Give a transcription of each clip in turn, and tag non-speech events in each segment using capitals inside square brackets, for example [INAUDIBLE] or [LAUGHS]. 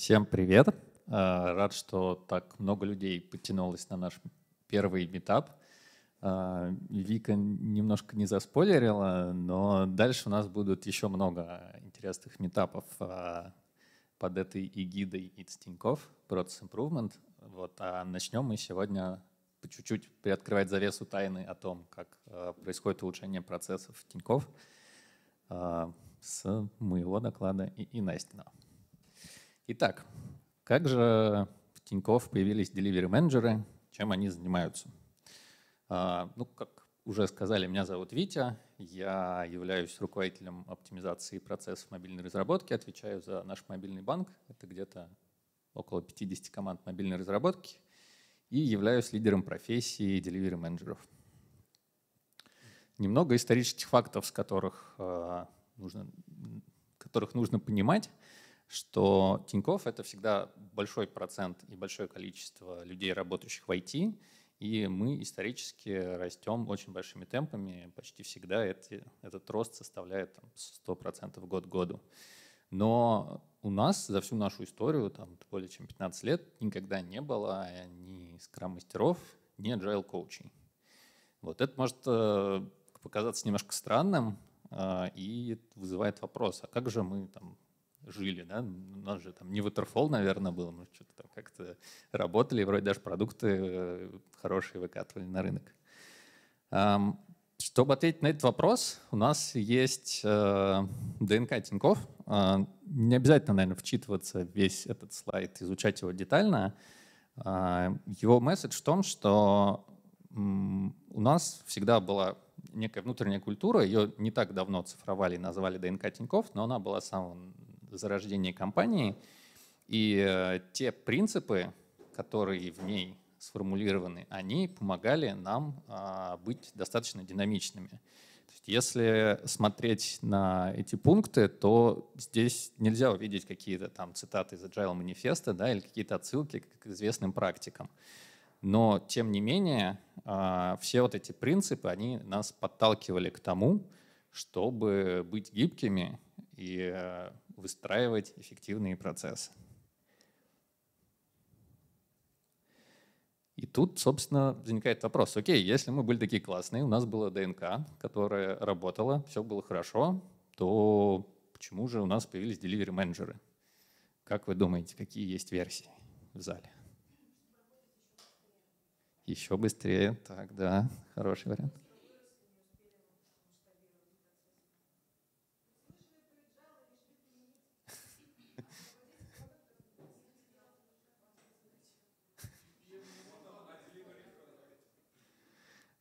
Всем привет! А, рад, что так много людей подтянулось на наш первый метап. А, Вика немножко не заспойлерила, но дальше у нас будут еще много интересных метапов а, под этой эгидой ИЦ Тиньков, Process Improvement. Вот, а начнем мы сегодня по чуть-чуть приоткрывать завесу тайны о том, как происходит улучшение процессов Тиньков с моего доклада и, и Настиного. Итак, как же в Тинькофф появились delivery менеджеры чем они занимаются? А, ну, как уже сказали, меня зовут Витя, я являюсь руководителем оптимизации процессов мобильной разработки, отвечаю за наш мобильный банк, это где-то около 50 команд мобильной разработки, и являюсь лидером профессии delivery менеджеров. Немного исторических фактов, с которых а, нужно, которых нужно понимать что Тиньков — это всегда большой процент и большое количество людей, работающих в IT, и мы исторически растем очень большими темпами. Почти всегда эти, этот рост составляет там, 100% год к году. Но у нас за всю нашу историю, там более чем 15 лет, никогда не было ни скрам-мастеров, ни agile коучей. Вот это может э, показаться немножко странным э, и вызывает вопрос, а как же мы там жили, да, у нас же там не waterfall, наверное, было, мы что-то там как-то работали, вроде даже продукты э, хорошие выкатывали на рынок. Чтобы ответить на этот вопрос, у нас есть э, ДНК Тиньков. А, не обязательно, наверное, вчитываться весь этот слайд, изучать его детально. А, его месседж в том, что у нас всегда была некая внутренняя культура, ее не так давно цифровали и назвали ДНК Тиньков, но она была с самого зарождения компании. И э, те принципы, которые в ней сформулированы, они помогали нам а, быть достаточно динамичными. Если смотреть на эти пункты, то здесь нельзя увидеть какие-то там цитаты из Agile манифеста да, или какие-то отсылки к известным практикам. Но, тем не менее, а, все вот эти принципы, они нас подталкивали к тому, чтобы быть гибкими и э, выстраивать эффективные процессы. И тут, собственно, возникает вопрос, окей, если мы были такие классные, у нас была ДНК, которая работала, все было хорошо, то почему же у нас появились деливери-менеджеры? Как вы думаете, какие есть версии в зале? Еще быстрее, так, да, хороший вариант.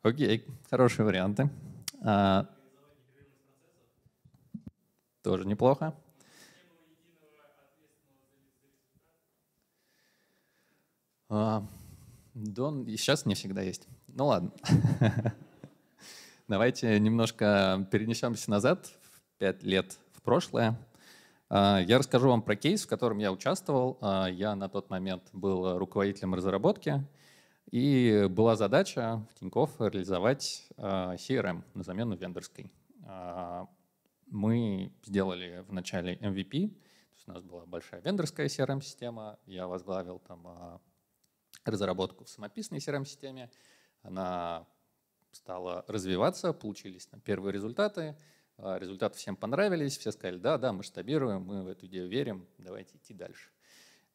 Окей, хорошие варианты. А, тоже неплохо. А, Дон сейчас не всегда есть. Ну ладно. [LAUGHS] Давайте немножко перенесемся назад, в пять лет в прошлое. А, я расскажу вам про кейс, в котором я участвовал. А, я на тот момент был руководителем разработки. И была задача в Тинькофф реализовать а, CRM на замену вендорской. А, мы сделали в начале MVP, то есть у нас была большая вендорская CRM-система, я возглавил там а, разработку в самописной CRM-системе, она стала развиваться, получились там, первые результаты, результаты всем понравились, все сказали, да, да, масштабируем, мы в эту идею верим, давайте идти дальше.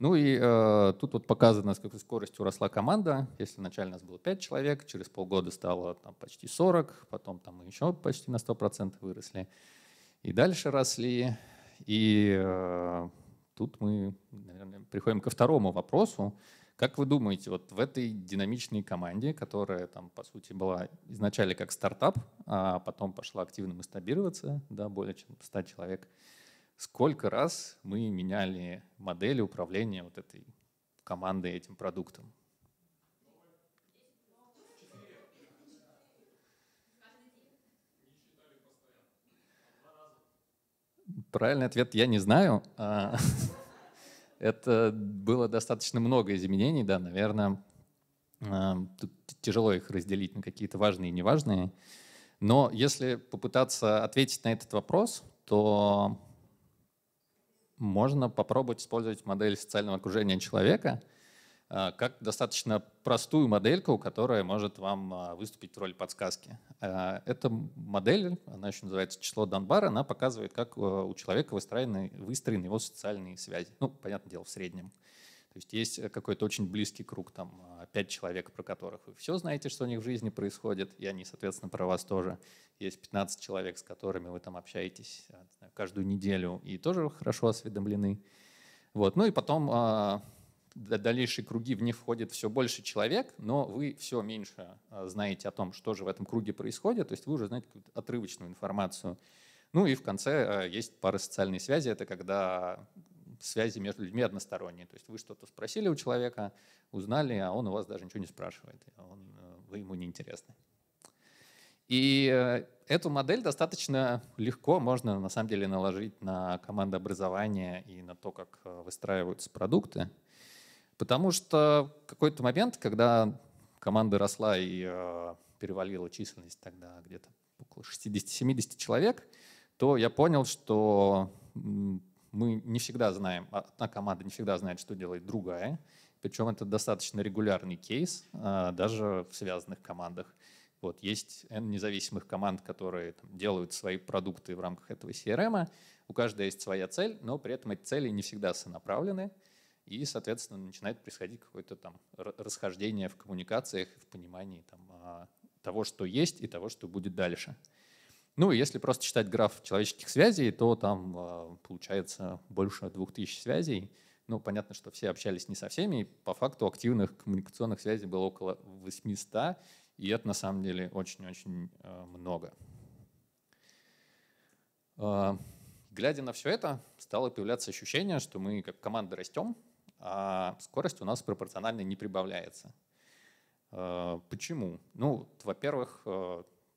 Ну и э, тут вот показано, с какой скоростью росла команда. Если вначале нас было 5 человек, через полгода стало там, почти 40, потом там мы еще почти на 100% выросли. И дальше росли. И э, тут мы, наверное, приходим ко второму вопросу. Как вы думаете, вот в этой динамичной команде, которая там, по сути, была изначально как стартап, а потом пошла активно масштабироваться, да, более чем 100 человек – сколько раз мы меняли модели управления вот этой командой этим продуктом. Правильный ответ я не знаю. А, [LAUGHS] это было достаточно много изменений, да, наверное. А, тут тяжело их разделить на какие-то важные и неважные. Но если попытаться ответить на этот вопрос, то можно попробовать использовать модель социального окружения человека а, как достаточно простую модельку, которая может вам а, выступить в роли подсказки. А, эта модель, она еще называется число Донбара, она показывает, как э, у человека выстроены, выстроены его социальные связи. Ну, понятное дело, в среднем. То есть есть э, какой-то очень близкий круг, там, а, пять человек, про которых вы все знаете, что у них в жизни происходит, и они, соответственно, про вас тоже. Есть 15 человек, с которыми вы там общаетесь э, каждую неделю и тоже хорошо осведомлены. Вот. Ну и потом а, дальнейшие круги в них входит все больше человек, но вы все меньше а, знаете о том, что же в этом круге происходит, то есть вы уже знаете какую-то отрывочную информацию. Ну и в конце э, есть пара социальной связи, это когда связи между людьми односторонние. То есть вы что-то спросили у человека, узнали, а он у вас даже ничего не спрашивает, он, э, вы ему не интересны. И э, эту модель достаточно легко можно на самом деле наложить на команду образования и на то, как э, выстраиваются продукты. Потому что какой-то момент, когда команда росла и перевалила численность тогда где-то около 60-70 человек, то я понял, что мы не всегда знаем, а, одна команда не всегда знает, что делает другая. Причем это достаточно регулярный кейс, а, даже в связанных командах. Вот, есть N независимых команд, которые там, делают свои продукты в рамках этого CRM. У каждой есть своя цель, но при этом эти цели не всегда сонаправлены. И, соответственно, начинает происходить какое-то там расхождение в коммуникациях, в понимании там, а, того, что есть и того, что будет дальше. Ну, если просто читать граф человеческих связей, то там а, получается больше 2000 связей. Ну, понятно, что все общались не со всеми. по факту активных коммуникационных связей было около 800, и это на самом деле очень-очень а, много. А, глядя на все это, стало появляться ощущение, что мы как команда растем, а скорость у нас пропорционально не прибавляется. Почему? Ну, во-первых,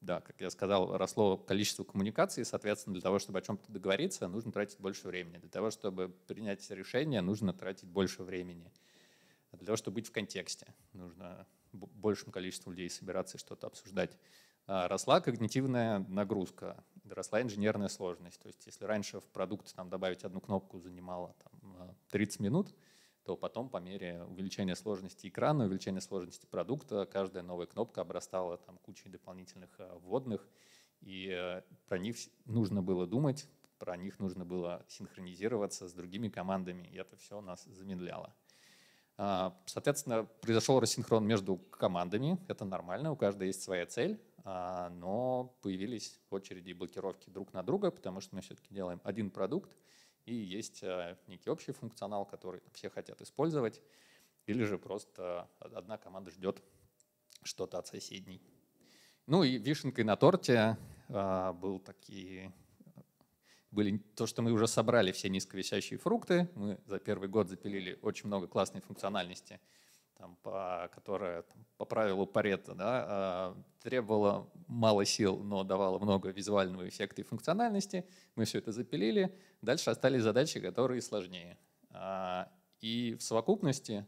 да, как я сказал, росло количество коммуникаций, соответственно, для того, чтобы о чем-то договориться, нужно тратить больше времени. Для того, чтобы принять решение, нужно тратить больше времени. Для того, чтобы быть в контексте, нужно большим количеством людей собираться и что-то обсуждать. А росла когнитивная нагрузка, росла инженерная сложность. То есть если раньше в продукт там, добавить одну кнопку занимало там, 30 а, минут, то потом по мере увеличения сложности экрана, увеличения сложности продукта, каждая новая кнопка обрастала там кучей дополнительных э, вводных, и э, про них нужно было думать, про них нужно было синхронизироваться с другими командами, и это все нас замедляло. А, соответственно, произошел рассинхрон между командами, это нормально, у каждой есть своя цель, а, но появились очереди блокировки друг на друга, потому что мы все-таки делаем один продукт, и есть э, некий общий функционал, который все хотят использовать, или же просто одна команда ждет что-то от соседней. Ну и вишенкой на торте а, был такие были то, что мы уже собрали все низковисящие фрукты. Мы за первый год запилили очень много классной функциональности, там, по, которая там, по правилу Паретта да, а, требовала мало сил, но давала много визуального эффекта и функциональности. Мы все это запилили. Дальше остались задачи, которые сложнее. А, и в совокупности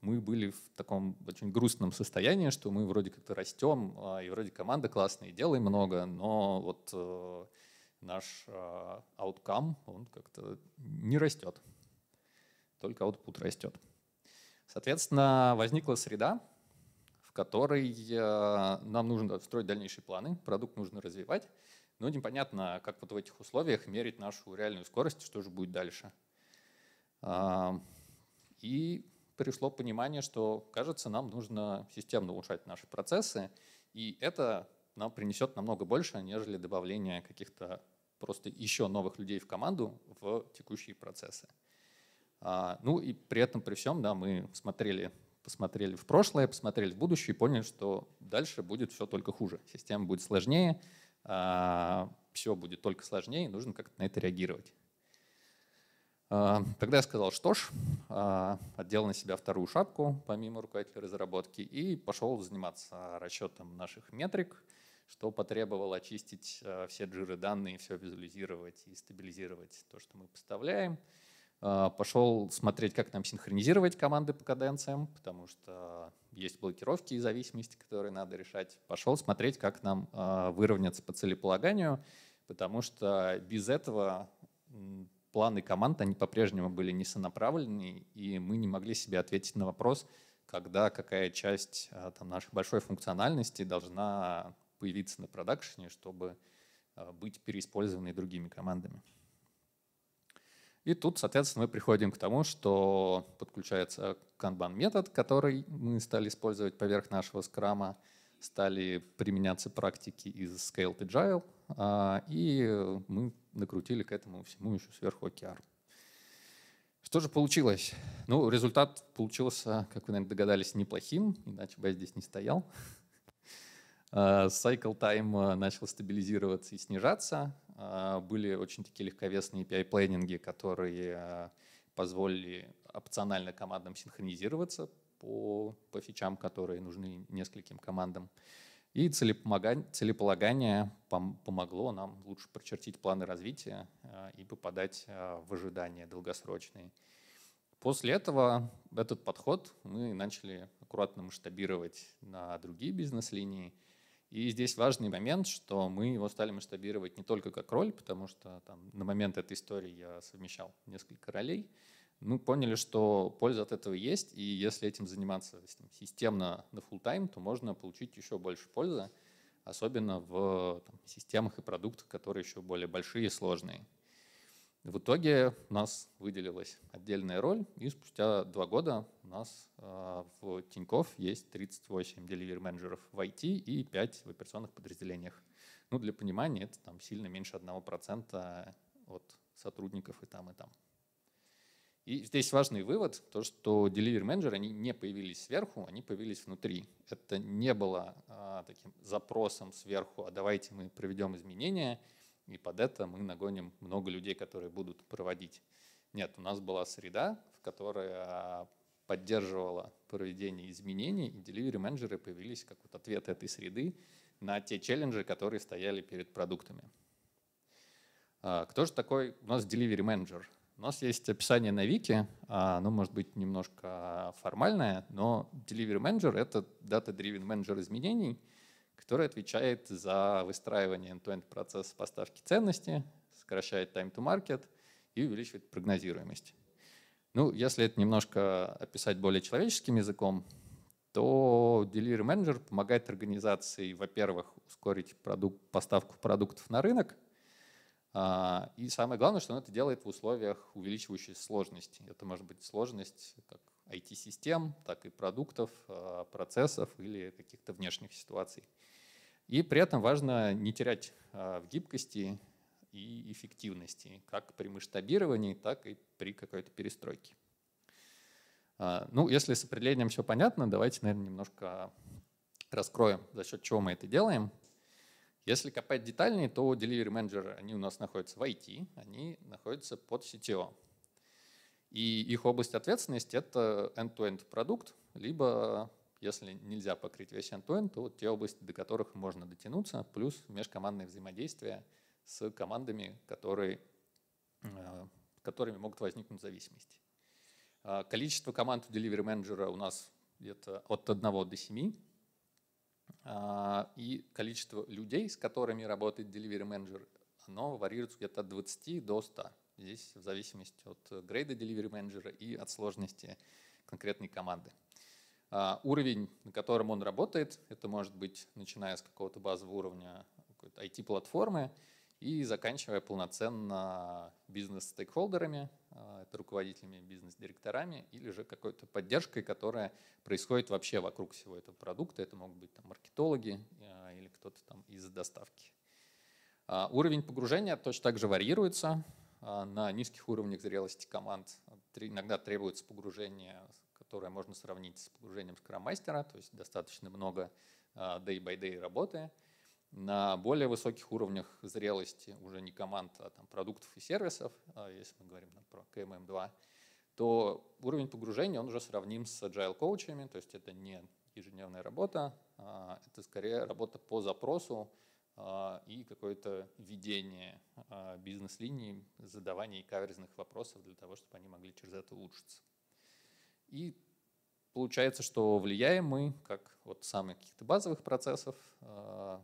мы были в таком очень грустном состоянии, что мы вроде как-то растем, а, и вроде команда классная, и делаем много, но вот э, наш ауткам, он как-то не растет. Только output растет. Соответственно, возникла среда, в которой э, нам нужно строить дальнейшие планы, продукт нужно развивать, но ну, непонятно, как вот в этих условиях мерить нашу реальную скорость, что же будет дальше. А, и пришло понимание, что, кажется, нам нужно системно улучшать наши процессы, и это нам принесет намного больше, нежели добавление каких-то просто еще новых людей в команду в текущие процессы. А, ну и при этом, при всем, да, мы смотрели, посмотрели в прошлое, посмотрели в будущее и поняли, что дальше будет все только хуже. Система будет сложнее, а, все будет только сложнее, и нужно как-то на это реагировать. А, тогда я сказал, что ж, отдел на себя вторую шапку, помимо руководителя разработки, и пошел заниматься расчетом наших метрик, что потребовало очистить все джиры данные, все визуализировать и стабилизировать то, что мы поставляем – а, пошел смотреть, как нам синхронизировать команды по каденциям, потому что есть блокировки и зависимости, которые надо решать. Пошел смотреть, как нам а, выровняться по целеполаганию, потому что без этого планы команд, они по-прежнему были не сонаправлены, и мы не могли себе ответить на вопрос, когда какая часть а, там, нашей большой функциональности должна появиться на продакшене, чтобы быть переиспользованной другими командами. И тут, соответственно, мы приходим к тому, что подключается Kanban метод, который мы стали использовать поверх нашего скрама, стали применяться практики из Scaled Agile, а, и мы накрутили к этому всему еще сверху OKR. Что же получилось? Ну, результат получился, как вы, наверное, догадались, неплохим, иначе бы я здесь не стоял. [LAUGHS] А, cycle time а, начал стабилизироваться и снижаться. А, были очень такие легковесные API-плейнинги, которые а, позволили опционально командам синхронизироваться по, по фичам, которые нужны нескольким командам. И целеполагание помогло нам лучше прочертить планы развития а, и попадать в ожидания долгосрочные. После этого этот подход мы начали аккуратно масштабировать на другие бизнес-линии – и здесь важный момент, что мы его стали масштабировать не только как роль, потому что там, на момент этой истории я совмещал несколько ролей. Мы поняли, что польза от этого есть, и если этим заниматься этим системно на full time, то можно получить еще больше пользы, особенно в там, системах и продуктах, которые еще более большие и сложные. В итоге у нас выделилась отдельная роль, и спустя два года у нас а, в Тиньков есть 38 delivery менеджеров в IT и 5 в операционных подразделениях. Ну, для понимания, это там сильно меньше 1% от сотрудников и там, и там. И здесь важный вывод, то что delivery менеджеры они не появились сверху, они появились внутри. Это не было а, таким запросом сверху, а давайте мы проведем изменения – и под это мы нагоним много людей, которые будут проводить. Нет, у нас была среда, в которой а, поддерживала проведение изменений, и delivery менеджеры появились как вот ответ этой среды на те челленджи, которые стояли перед продуктами. А, кто же такой у нас delivery менеджер? У нас есть описание на Вики, а, оно может быть немножко формальное, но delivery менеджер — это data-driven менеджер изменений — который отвечает за выстраивание end-to-end процесса поставки ценности, сокращает time to market и увеличивает прогнозируемость. Ну, если это немножко описать более человеческим языком, то delivery manager помогает организации, во-первых, ускорить продукт, поставку продуктов на рынок, а, и самое главное, что он это делает в условиях увеличивающейся сложности. Это может быть сложность как IT-систем, так и продуктов, а, процессов или каких-то внешних ситуаций. И при этом важно не терять а, в гибкости и эффективности, как при масштабировании, так и при какой-то перестройке. А, ну, если с определением все понятно, давайте, наверное, немножко раскроем, за счет чего мы это делаем. Если копать детальнее, то delivery менеджеры, они у нас находятся в IT, они находятся под CTO. И их область ответственности — это end-to-end -end продукт, либо если нельзя покрыть весь endpoint, то те области, до которых можно дотянуться, плюс межкомандное взаимодействие с командами, которые, э, которыми могут возникнуть зависимости. А, количество команд у delivery менеджера у нас где-то от 1 до 7. А, и количество людей, с которыми работает delivery менеджер, оно варьируется где-то от 20 до 100. Здесь в зависимости от грейда delivery менеджера и от сложности конкретной команды. А, уровень, на котором он работает, это может быть начиная с какого-то базового уровня IT-платформы и заканчивая полноценно бизнес-стейкхолдерами, а, это руководителями, бизнес-директорами или же какой-то поддержкой, которая происходит вообще вокруг всего этого продукта. Это могут быть там, маркетологи а, или кто-то там из доставки. Уровень погружения точно так же варьируется. На низких уровнях зрелости команд иногда требуется погружение которое можно сравнить с погружением скрам-мастера, то есть достаточно много day-by-day а, работы, на более высоких уровнях зрелости уже не команд, а там, продуктов и сервисов, а если мы говорим например, про KMM2, то уровень погружения он уже сравним с agile коучами, то есть это не ежедневная работа, а это скорее работа по запросу и какое-то ведение бизнес-линии, задавание каверзных вопросов для того, чтобы они могли через это улучшиться. И получается, что влияем мы, как от самых каких-то базовых процессов, э,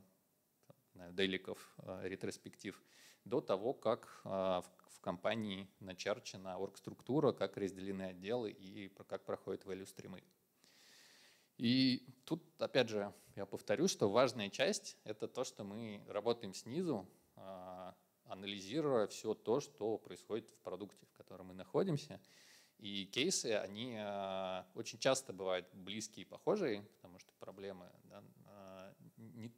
деликов, э, ретроспектив, до того, как э, в компании начерчена оргструктура, как разделены отделы и как проходят value стримы. И тут, опять же, я повторю, что важная часть — это то, что мы работаем снизу, анализируя все то, что происходит в продукте, в котором мы находимся — и кейсы, они а, очень часто бывают близкие и похожие, потому что проблемы да, а, не,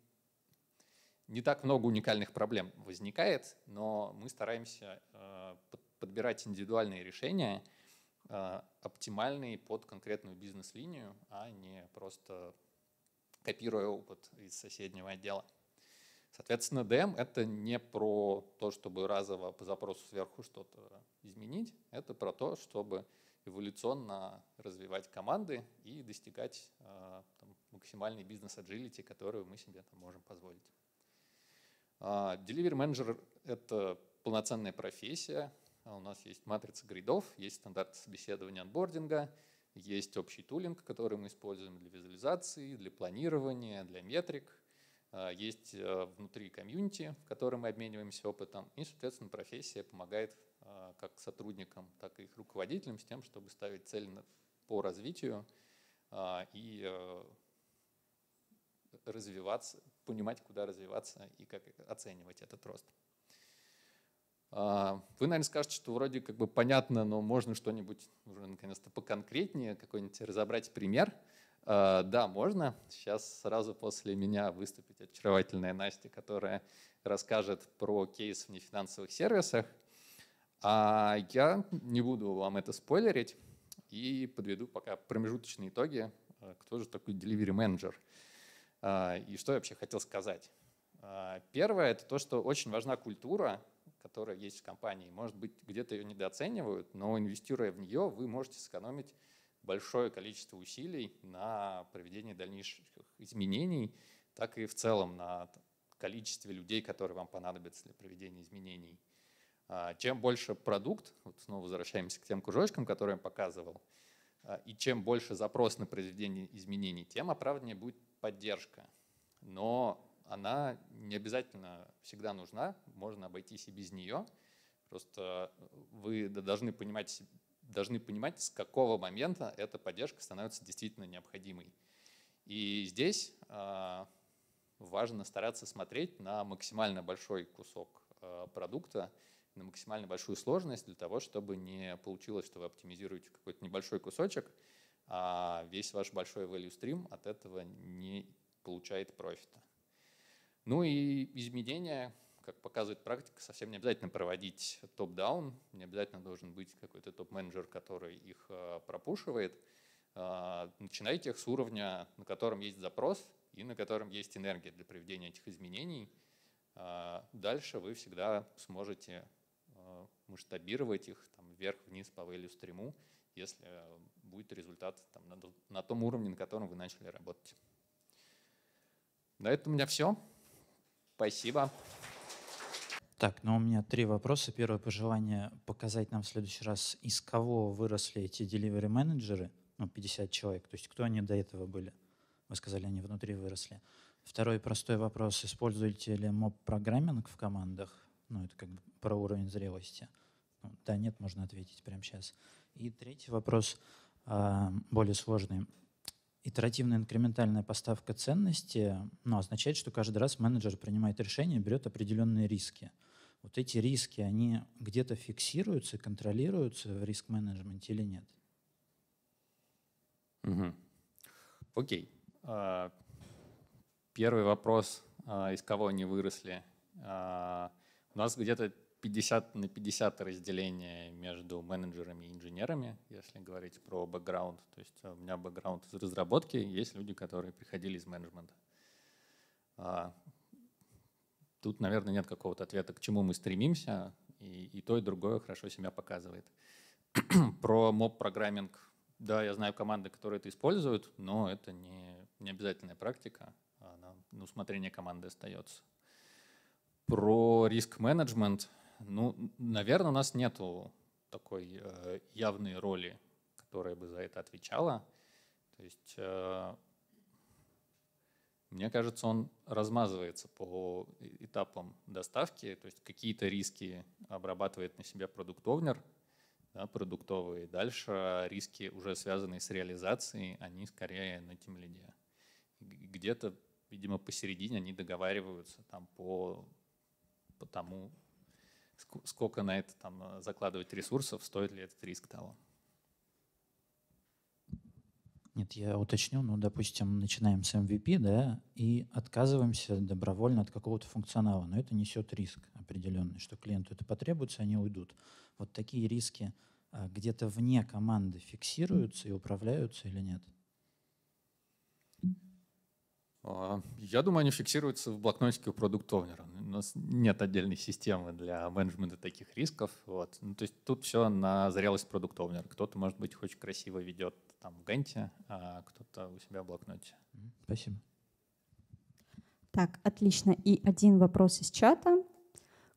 не так много уникальных проблем возникает, но мы стараемся а, подбирать индивидуальные решения, оптимальные под конкретную бизнес-линию, а не просто копируя опыт из соседнего отдела. Соответственно, DM — это не про то, чтобы разово по запросу сверху что-то изменить, это про то, чтобы эволюционно развивать команды и достигать э, там, максимальной бизнес-аджилити, которую мы себе там, можем позволить. Э, delivery менеджер это полноценная профессия. А у нас есть матрица гридов, есть стандарты собеседования анбординга, есть общий тулинг, который мы используем для визуализации, для планирования, для метрик. Э, есть э, внутри комьюнити, в котором мы обмениваемся опытом, и, соответственно, профессия помогает э, как сотрудникам, так и их руководителям с тем, чтобы ставить цели по развитию и развиваться, понимать, куда развиваться и как оценивать этот рост. Вы, наверное, скажете, что вроде как бы понятно, но можно что-нибудь уже наконец-то поконкретнее, какой-нибудь разобрать Пример. Э, да, можно. Сейчас сразу после меня выступит очаровательная Настя, которая расскажет про кейс в нефинансовых сервисах. А я не буду вам это спойлерить и подведу пока промежуточные итоги, э, кто же такой delivery менеджер э, и что я вообще хотел сказать. Первое – это то, что очень важна культура, которая есть в компании. Может быть, где-то ее недооценивают, но инвестируя в нее, вы можете сэкономить большое количество усилий на проведение дальнейших изменений, так и в целом на количестве людей, которые вам понадобятся для проведения изменений. А, чем больше продукт, вот снова возвращаемся к тем кружочкам, которые я показывал, а, и чем больше запрос на произведение изменений, тем оправданнее будет поддержка. Но она не обязательно всегда нужна, можно обойтись и без нее. Просто вы должны понимать должны понимать, с какого момента эта поддержка становится действительно необходимой. И здесь а, важно стараться смотреть на максимально большой кусок а, продукта, на максимально большую сложность для того, чтобы не получилось, что вы оптимизируете какой-то небольшой кусочек, а весь ваш большой value stream от этого не получает профита. Ну и изменения как показывает практика, совсем не обязательно проводить топ-даун, не обязательно должен быть какой-то топ-менеджер, который их э, пропушивает. А, начинайте их с уровня, на котором есть запрос и на котором есть энергия для проведения этих изменений. А, дальше вы всегда сможете э, масштабировать их там, вверх-вниз по value стриму, если будет результат там, на, на том уровне, на котором вы начали работать. На этом у меня все. Спасибо. Так, ну у меня три вопроса. Первое пожелание – показать нам в следующий раз, из кого выросли эти delivery менеджеры, ну, 50 человек, то есть кто они до этого были. Вы сказали, они внутри выросли. Второй простой вопрос – используете ли моб-программинг в командах? Ну, это как бы про уровень зрелости. Ну, да, нет, можно ответить прямо сейчас. И третий вопрос, а, более сложный. Итеративная инкрементальная поставка ценности ну, означает, что каждый раз менеджер принимает решение, берет определенные риски – вот эти риски, они где-то фиксируются, контролируются в риск-менеджменте или нет? Угу. Окей. А, первый вопрос, а, из кого они выросли. А, у нас где-то 50 на 50 разделение между менеджерами и инженерами, если говорить про бэкграунд. То есть у меня бэкграунд из разработки, есть люди, которые приходили из менеджмента тут, наверное, нет какого-то ответа, к чему мы стремимся, и, и то, и другое хорошо себя показывает. [CLEARS THROAT] Про моб-программинг, да, я знаю команды, которые это используют, но это не, не обязательная практика, а она на усмотрение команды остается. Про риск-менеджмент, ну, наверное, у нас нет такой э, явной роли, которая бы за это отвечала. То есть э, мне кажется, он размазывается по этапам доставки, то есть какие-то риски обрабатывает на себя продуктовнер, да, продуктовые. Дальше риски, уже связанные с реализацией, они скорее на тем лиде. Где-то, видимо, посередине они договариваются там по, по тому, сколько на это там э, закладывать ресурсов, стоит ли этот риск того. Нет, я уточню, ну, допустим, начинаем с MVP, да, и отказываемся добровольно от какого-то функционала, но это несет риск определенный, что клиенту это потребуется, они уйдут. Вот такие риски а, где-то вне команды фиксируются и управляются или нет? А, я думаю, они фиксируются в блокнотике у продукт-овнера. У нас нет отдельной системы для менеджмента таких рисков. Вот. Ну, то есть тут все на зрелость продукт Кто-то, может быть, очень красиво ведет там в Генте, а кто-то у себя в блокноте. Спасибо. Так, отлично. И один вопрос из чата.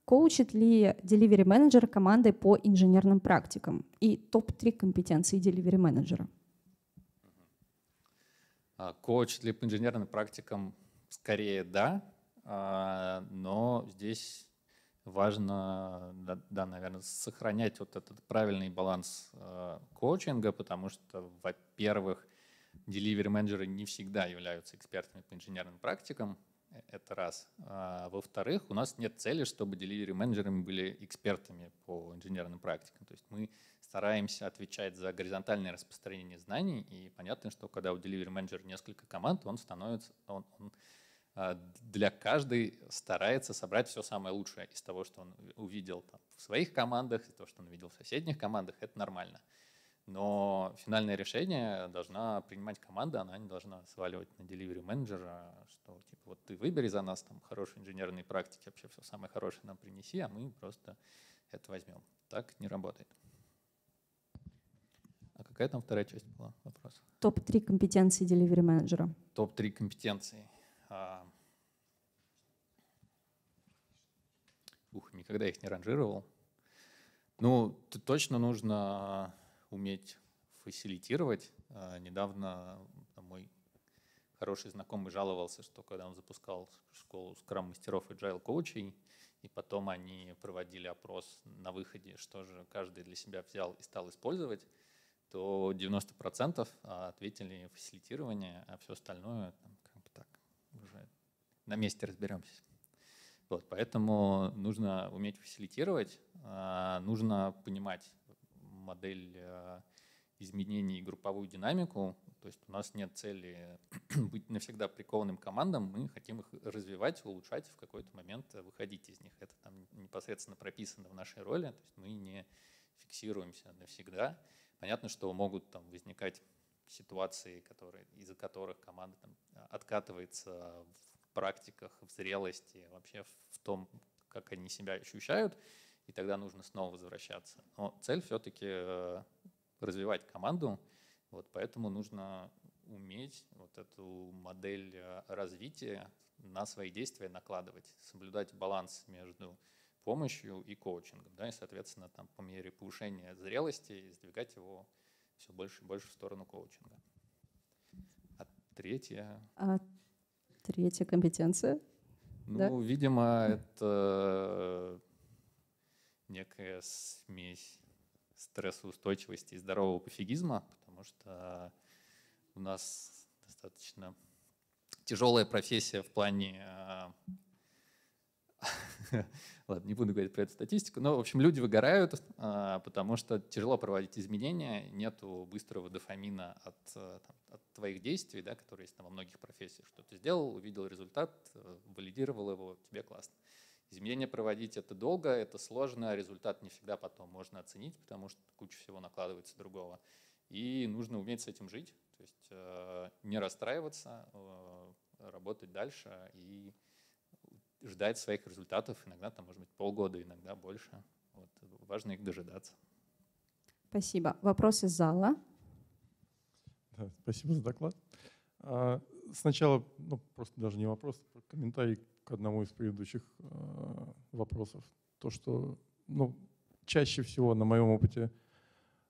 Коучит ли delivery менеджер командой по инженерным практикам? И топ-3 компетенции delivery менеджера. А, коучит ли по инженерным практикам? Скорее да, а, но здесь важно, да, да, наверное, сохранять вот этот правильный баланс э, коучинга, потому что, во-первых, delivery менеджеры не всегда являются экспертами по инженерным практикам, э, это раз. А, во-вторых, у нас нет цели, чтобы delivery менеджерами были экспертами по инженерным практикам. То есть мы стараемся отвечать за горизонтальное распространение знаний, и понятно, что когда у delivery менеджера несколько команд, он становится, он, он а, для каждой старается собрать все самое лучшее из того, что он увидел там, в своих командах, и то, что он видел в соседних командах, это нормально. Но финальное решение должна принимать команда, она не должна сваливать на delivery менеджера, что типа вот ты выбери за нас там хорошие инженерные практики, вообще все самое хорошее нам принеси, а мы просто это возьмем. Так не работает. А какая там вторая часть была вопрос? Топ-3 компетенции delivery менеджера. Топ-3 компетенции. никогда их не ранжировал. Ну, точно нужно уметь фасилитировать. А, недавно мой хороший знакомый жаловался, что когда он запускал школу скрам-мастеров и джайл коучей и потом они проводили опрос на выходе, что же каждый для себя взял и стал использовать, то 90% а, ответили фасилитирование, а все остальное там, как бы так уже на месте разберемся. Вот, поэтому нужно уметь фасилитировать, а, нужно понимать модель э, изменений и групповую динамику. То есть у нас нет цели [CLEARS THROAT] быть навсегда прикованным командам, мы хотим их развивать, улучшать, в какой-то момент выходить из них. Это там непосредственно прописано в нашей роли, то есть мы не фиксируемся навсегда. Понятно, что могут там возникать ситуации, которые, из-за которых команда там, откатывается практиках, в зрелости, вообще в том, как они себя ощущают, и тогда нужно снова возвращаться. Но цель все-таки э, развивать команду, вот поэтому нужно уметь вот эту модель э, развития на свои действия накладывать, соблюдать баланс между помощью и коучингом, да, и, соответственно, там по мере повышения зрелости сдвигать его все больше и больше в сторону коучинга. А третье? А Третья компетенция. Ну, да? видимо, это э, некая смесь стрессоустойчивости и здорового пофигизма, потому что у нас достаточно тяжелая профессия в плане... Э, [LAUGHS] ладно, не буду говорить про эту статистику, но, в общем, люди выгорают, э, потому что тяжело проводить изменения, нету быстрого дофамина от там, от твоих действий, да, которые есть там во многих профессиях, что ты сделал, увидел результат, э, валидировал его, тебе классно. Изменения проводить это долго, это сложно, а результат не всегда потом можно оценить, потому что куча всего накладывается другого. И нужно уметь с этим жить, то есть э, не расстраиваться, э, работать дальше и ждать своих результатов. Иногда там может быть полгода, иногда больше. Вот, важно их дожидаться. Спасибо. Вопросы зала. Да, спасибо за доклад. А, сначала, ну, просто даже не вопрос, а комментарий к одному из предыдущих а, вопросов. То, что ну, чаще всего на моем опыте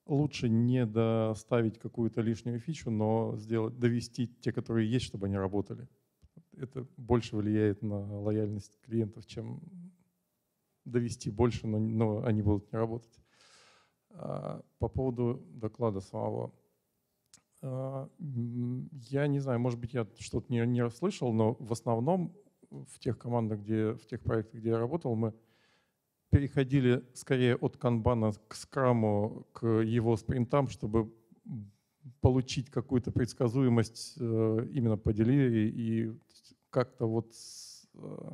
лучше не доставить какую-то лишнюю фичу, но сделать, довести те, которые есть, чтобы они работали. Это больше влияет на лояльность клиентов, чем довести больше, но, но они будут не работать. А, по поводу доклада самого. А, я не знаю, может быть, я что-то не, не расслышал, но в основном в тех командах, где, в тех проектах, где я работал, мы переходили скорее от канбана к скраму, к его спринтам, чтобы получить какую-то предсказуемость э, именно по деливери и как-то вот э,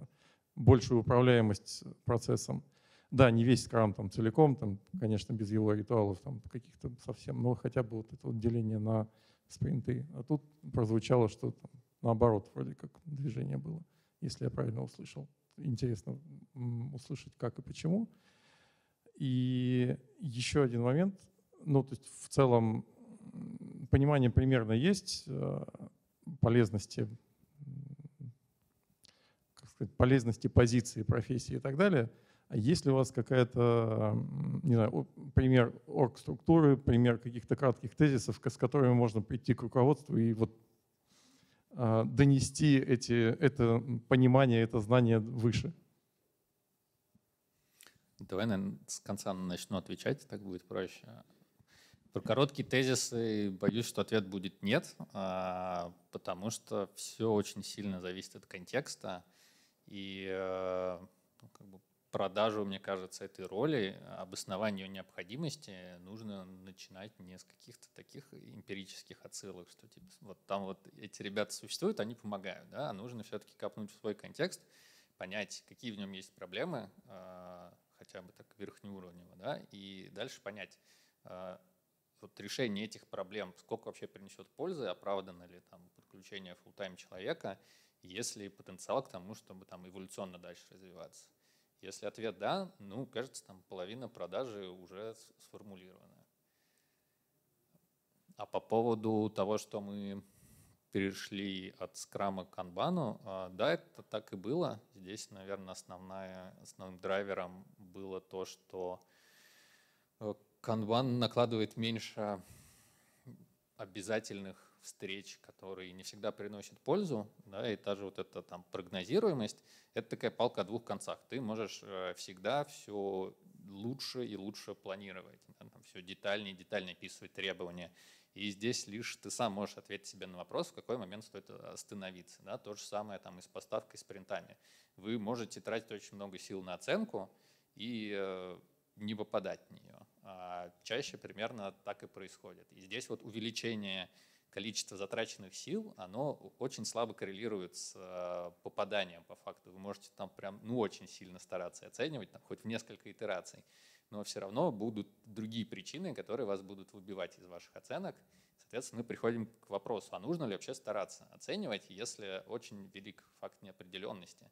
большую управляемость процессом. Да, не весь храм там целиком, там, конечно, без его ритуалов там каких-то совсем, но хотя бы вот это вот деление на спринты. А тут прозвучало, что там, наоборот вроде как движение было, если я правильно услышал. Интересно услышать, как и почему. И еще один момент, ну, то есть в целом понимание примерно есть э, полезности, как сказать, полезности позиции, профессии и так далее – а есть ли у вас какая-то, не знаю, пример оргструктуры, пример каких-то кратких тезисов, с которыми можно прийти к руководству и вот а, донести эти, это понимание, это знание выше? Давай, наверное, с конца начну отвечать, так будет проще. Про короткие тезисы боюсь, что ответ будет нет, а, потому что все очень сильно зависит от контекста. И э, ну, как бы, продажу, мне кажется, этой роли, обоснование ее необходимости нужно начинать не с каких-то таких эмпирических отсылок, что типа вот там вот эти ребята существуют, они помогают, да, а нужно все-таки копнуть в свой контекст, понять, какие в нем есть проблемы, а, хотя бы так верхнеуровнево, да, и дальше понять, а, вот решение этих проблем, сколько вообще принесет пользы, оправдано ли там подключение full-time человека, есть ли потенциал к тому, чтобы там эволюционно дальше развиваться. Если ответ да, ну, кажется, там половина продажи уже сформулирована. А по поводу того, что мы перешли от скрама к канбану, а, да, это так и было. Здесь, наверное, основная, основным драйвером было то, что э, канбан накладывает меньше обязательных встреч, которые не всегда приносят пользу, да, и та же вот эта там прогнозируемость, это такая палка о двух концах. Ты можешь э, всегда все лучше и лучше планировать, да, там все детальнее и детальнее описывать требования. И здесь лишь ты сам можешь ответить себе на вопрос, в какой момент стоит э, остановиться. Да? То же самое там и с поставкой, с принтами. Вы можете тратить очень много сил на оценку и э, не попадать в нее. А чаще примерно так и происходит. И здесь вот увеличение количество затраченных сил, оно очень слабо коррелирует с э, попаданием по факту. Вы можете там прям, ну, очень сильно стараться оценивать, там, хоть в несколько итераций, но все равно будут другие причины, которые вас будут выбивать из ваших оценок. Соответственно, мы приходим к вопросу, а нужно ли вообще стараться оценивать, если очень велик факт неопределенности.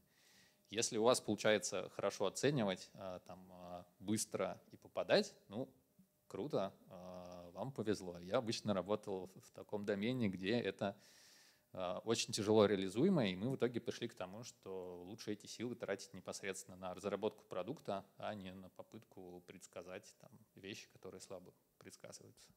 Если у вас получается хорошо оценивать, э, там, э, быстро и попадать, ну, круто, вам повезло. Я обычно работал в таком домене, где это а, очень тяжело реализуемо, и мы в итоге пришли к тому, что лучше эти силы тратить непосредственно на разработку продукта, а не на попытку предсказать там, вещи, которые слабо предсказываются.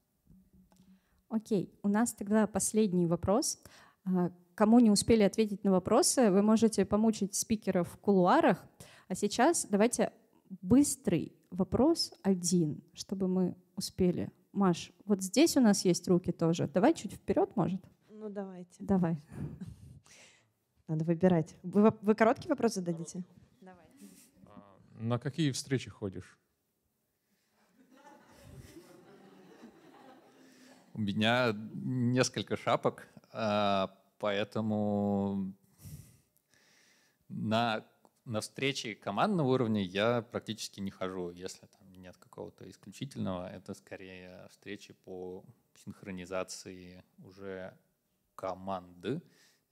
Окей, у нас тогда последний вопрос. А, кому не успели ответить на вопросы, вы можете помучить спикеров в кулуарах. А сейчас давайте быстрый вопрос один, чтобы мы успели Маш, вот здесь у нас есть руки тоже. Давай чуть вперед, может? Ну, давайте. Давай. [LAUGHS] Надо выбирать. Вы, вы короткий вопрос зададите? Давай. На какие встречи ходишь? У меня несколько шапок, а, поэтому на, на встречи командного уровня я практически не хожу, если там какого-то исключительного, это скорее встречи по синхронизации уже команды,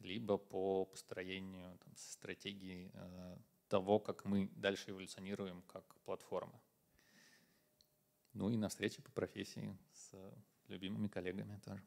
либо по построению там, стратегии э, того, как мы дальше эволюционируем как платформа. Ну и на встречи по профессии с любимыми коллегами тоже.